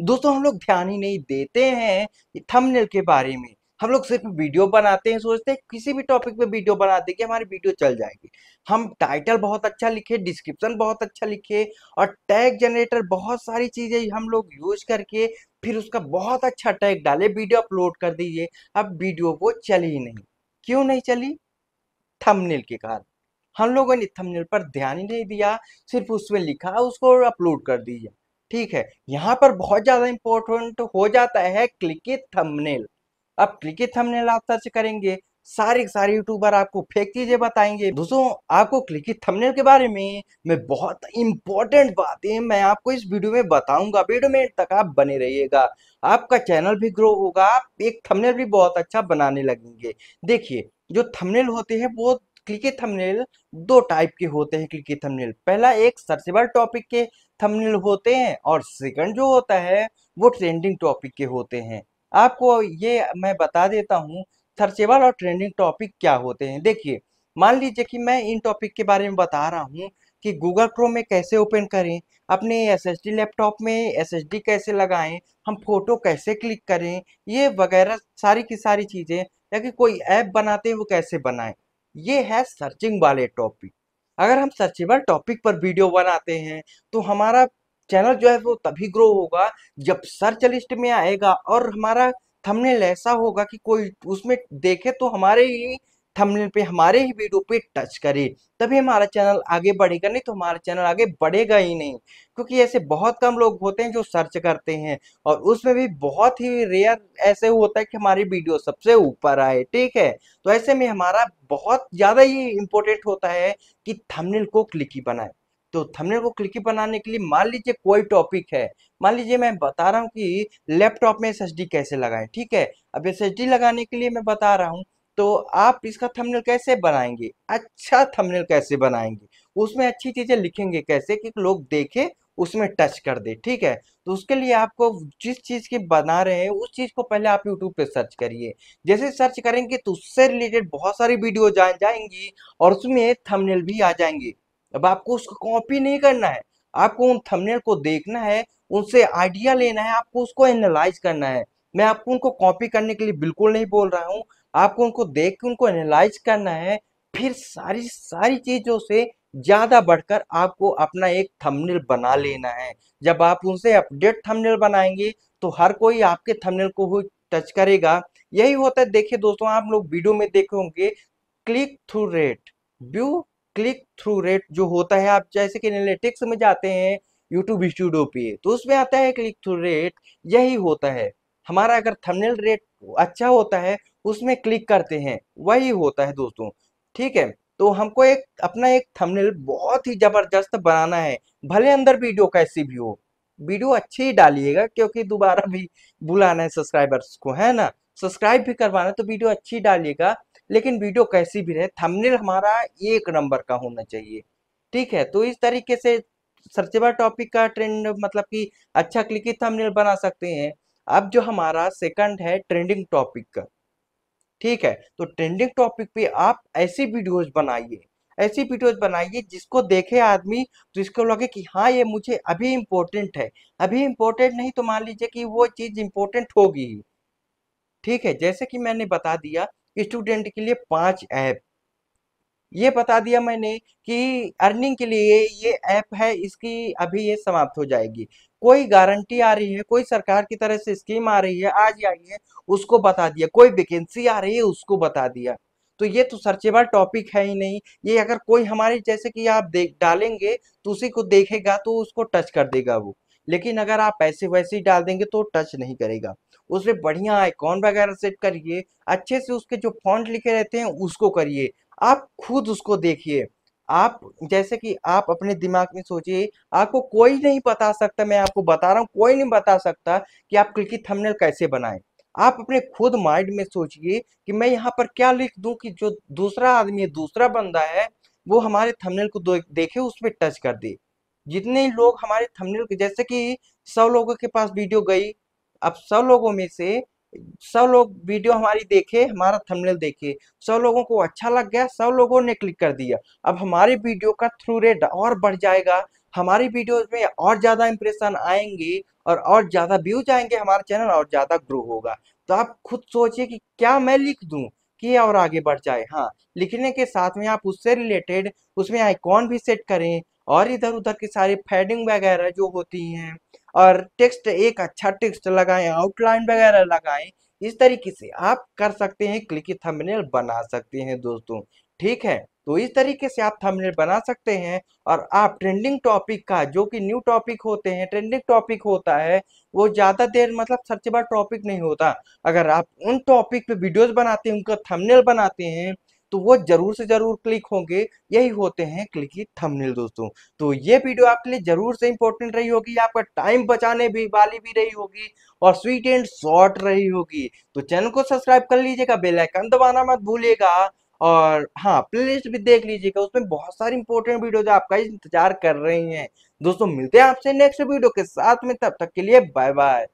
दोस्तों हम लोग ध्यान ही नहीं देते हैं थंबनेल के बारे में हम लोग सिर्फ वीडियो बनाते हैं सोचते हैं किसी भी टॉपिक पे वीडियो बना देंगे हमारी वीडियो चल जाएगी हम टाइटल बहुत अच्छा लिखे डिस्क्रिप्शन बहुत अच्छा लिखे और टैग जनरेटर बहुत सारी चीज़ें हम लोग यूज करके फिर उसका बहुत अच्छा टैग डाले वीडियो अपलोड कर दीजिए अब वीडियो वो चली ही नहीं क्यों नहीं चली थमनेल के कारण हम लोगों ने थमनेल पर ध्यान ही नहीं दिया सिर्फ उसमें लिखा उसको अपलोड कर दीजिए ठीक है यहाँ पर बहुत ज्यादा इंपॉर्टेंट हो जाता है क्लिकित थंबनेल अब क्लिकित थंबनेल आप सर्च करेंगे सारे सारे यूट्यूबर आपको फेक चीजें बताएंगे दोस्तों आपको क्लिकित थंबनेल के बारे में मैं बहुत इंपॉर्टेंट बातें मैं आपको इस वीडियो में बताऊंगा वीडियो में तक आप बने रहिएगा आपका चैनल भी ग्रो होगा आप एक थंबनेल भी बहुत अच्छा बनाने लगेंगे देखिए जो थंबनेल होते हैं वो क्लिके थंबनेल दो टाइप के होते हैं क्लिके थंबनेल पहला एक सर्चेबल टॉपिक के थंबनेल होते हैं और सेकंड जो होता है वो ट्रेंडिंग टॉपिक के होते हैं आपको ये मैं बता देता हूँ सर्चेबल और ट्रेंडिंग टॉपिक क्या होते हैं देखिए मान लीजिए कि मैं इन टॉपिक के बारे में बता रहा हूँ कि गूगल क्रोम में कैसे ओपन करें अपने एस लैपटॉप में एस कैसे लगाएं हम फोटो कैसे क्लिक करें ये वगैरह सारी की सारी चीज़ें या कि कोई ऐप बनाते हैं वो कैसे बनाएं ये है सर्चिंग वाले टॉपिक अगर हम सर्चेबल टॉपिक पर वीडियो बनाते हैं तो हमारा चैनल जो है वो तभी ग्रो होगा जब सर्च लिस्ट में आएगा और हमारा थंबनेल ऐसा होगा कि कोई उसमें देखे तो हमारे ही थंबनेल पे हमारे ही वीडियो पे टच करे तभी हमारा चैनल आगे बढ़ेगा नहीं तो हमारा चैनल आगे बढ़ेगा ही नहीं क्योंकि ऐसे बहुत कम लोग होते हैं जो सर्च करते हैं और उसमें भी बहुत ही रेयर ऐसे होता है कि हमारी वीडियो सबसे ऊपर आए ठीक है तो ऐसे में हमारा बहुत ज़्यादा ही इम्पोर्टेंट होता है कि थंबनेल को क्लिकी बनाए तो थंबनेल को क्लिकी बनाने के लिए मान लीजिए कोई टॉपिक है मान लीजिए मैं बता रहा हूँ कि लैपटॉप में एस कैसे लगाएं ठीक है अब एस लगाने के लिए मैं बता रहा हूँ तो आप इसका थंबनेल कैसे बनाएंगे अच्छा थंबनेल कैसे बनाएंगे उसमें अच्छी चीज़ें लिखेंगे कैसे कि लोग देखे उसमें टच कर दे ठीक है तो उसके लिए आपको जिस चीज़ की बना रहे हैं उस चीज़ को पहले आप यूट्यूब पे सर्च करिए जैसे सर्च करेंगे तो उससे रिलेटेड बहुत सारी वीडियो जा, जाएंगी और उसमें थंबनेल भी आ जाएंगे अब आपको उसको कॉपी नहीं करना है आपको उन थंबनेल को देखना है उनसे आइडिया लेना है आपको उसको एनालाइज करना है मैं आपको उनको कॉपी करने के लिए बिल्कुल नहीं बोल रहा हूँ आपको उनको देख के उनको एनालाइज करना है फिर सारी सारी चीज़ों से ज़्यादा बढ़कर आपको अपना एक थंबनेल बना लेना है जब आप उनसे अपडेट थंबनेल बनाएंगे तो हर कोई आपके थंबनेल को टच करेगा यही होता है देखिए दोस्तों आप लोग वीडियो में देखे होंगे click through rate view click through rate जो होता है आप जैसे कि एनालिटिक्स में जाते हैं यूट्यूब स्टूडियो पे तो उसमें आता है क्लिक थ्रू रेट यही होता है हमारा अगर थंबनेल रेट अच्छा होता है उसमें क्लिक करते हैं वही होता है दोस्तों ठीक है तो हमको एक अपना एक थंबनेल बहुत ही ज़बरदस्त बनाना है भले अंदर वीडियो कैसी भी हो वीडियो अच्छी ही डालिएगा क्योंकि दोबारा भी बुलाना है सब्सक्राइबर्स को है ना सब्सक्राइब भी करवाना तो वीडियो अच्छी डालिएगा लेकिन वीडियो कैसी भी रहे थंबनेल हमारा एक नंबर का होना चाहिए ठीक है तो इस तरीके से सर्चेबल टॉपिक का ट्रेंड मतलब कि अच्छा क्लिकी थंबनेल बना सकते हैं अब जो हमारा सेकंड है ट्रेंडिंग टॉपिक का ठीक है तो ट्रेंडिंग टॉपिक पे आप ऐसी वीडियोज बनाइए ऐसी वीडियोज बनाइए जिसको देखे आदमी तो इसको लगे कि हाँ ये मुझे अभी इम्पोर्टेंट है अभी इम्पोर्टेंट नहीं तो मान लीजिए कि वो चीज़ इम्पोर्टेंट होगी ठीक है जैसे कि मैंने बता दिया स्टूडेंट के लिए पांच ऐप ये बता दिया मैंने कि अर्निंग के लिए ये ऐप है इसकी अभी ये समाप्त हो जाएगी कोई गारंटी आ रही है कोई सरकार की तरह से स्कीम आ रही है आज आई है उसको बता दिया कोई वेकेंसी आ रही है उसको बता दिया तो ये तो सर्चेबल टॉपिक है ही नहीं ये अगर कोई हमारे जैसे कि आप देख डालेंगे तो उसी को देखेगा तो उसको टच कर देगा वो लेकिन अगर आप पैसे वैसे ही डाल देंगे तो टच नहीं करेगा उसमें बढ़िया आइकॉन वगैरह सेट करिए अच्छे से उसके जो फॉन्ट लिखे रहते हैं उसको करिए आप खुद उसको देखिए आप जैसे कि आप अपने दिमाग में सोचिए आपको कोई नहीं बता सकता मैं आपको बता रहा हूँ कोई नहीं बता सकता कि आप क्लिकी थंबनेल कैसे बनाएं आप अपने खुद माइंड में सोचिए कि मैं यहाँ पर क्या लिख दूँ कि जो दूसरा आदमी है दूसरा बंदा है वो हमारे थंबनेल को देखे उस पर टच कर दे जितने लोग हमारे थंबनेल के जैसे कि सौ लोगों के पास वीडियो गई अब सौ लोगों में से सौ लोग वीडियो हमारी देखे हमारा थंबनेल देखे सौ लोगों को अच्छा लग गया सौ लोगों ने क्लिक कर दिया अब हमारे वीडियो का थ्रू रेट और बढ़ जाएगा हमारी वीडियोज में और ज़्यादा इंप्रेशन आएंगे और और ज़्यादा व्यूज आएंगे हमारा चैनल और ज़्यादा ग्रो होगा तो आप खुद सोचिए कि क्या मैं लिख दूँ कि और आगे बढ़ जाए हाँ लिखने के साथ में आप उससे रिलेटेड उसमें आइकॉन भी सेट करें और इधर उधर की सारी फैडिंग वगैरह जो होती हैं और टेक्स्ट एक अच्छा टेक्स्ट लगाएं आउटलाइन वगैरह लगाएं इस तरीके से आप कर सकते हैं क्लिक थंबनेल बना सकते हैं दोस्तों ठीक है तो इस तरीके से आप थंबनेल बना सकते हैं और आप ट्रेंडिंग टॉपिक का जो कि न्यू टॉपिक होते हैं ट्रेंडिंग टॉपिक होता है वो ज़्यादा देर मतलब सर्चेबल टॉपिक नहीं होता अगर आप उन टॉपिक पे वीडियोस बनाते हैं उनका थंबनेल बनाते हैं तो वो जरूर से जरूर क्लिक होंगे यही होते हैं क्लिक थंबनेल दोस्तों तो ये वीडियो आपके लिए जरूर से इंपॉर्टेंट रही होगी आपका टाइम बचाने भी वाली भी रही होगी और स्वीट एंड शॉर्ट रही होगी तो चैनल को सब्सक्राइब कर लीजिएगा बेलाइकन दबाना मत भूलिएगा और हाँ प्लेलिस्ट भी देख लीजिएगा उसमें बहुत सारी इंपॉर्टेंट वीडियो आपका इंतजार कर रही हैं दोस्तों मिलते हैं आपसे नेक्स्ट वीडियो के साथ में तब तक के लिए बाय बाय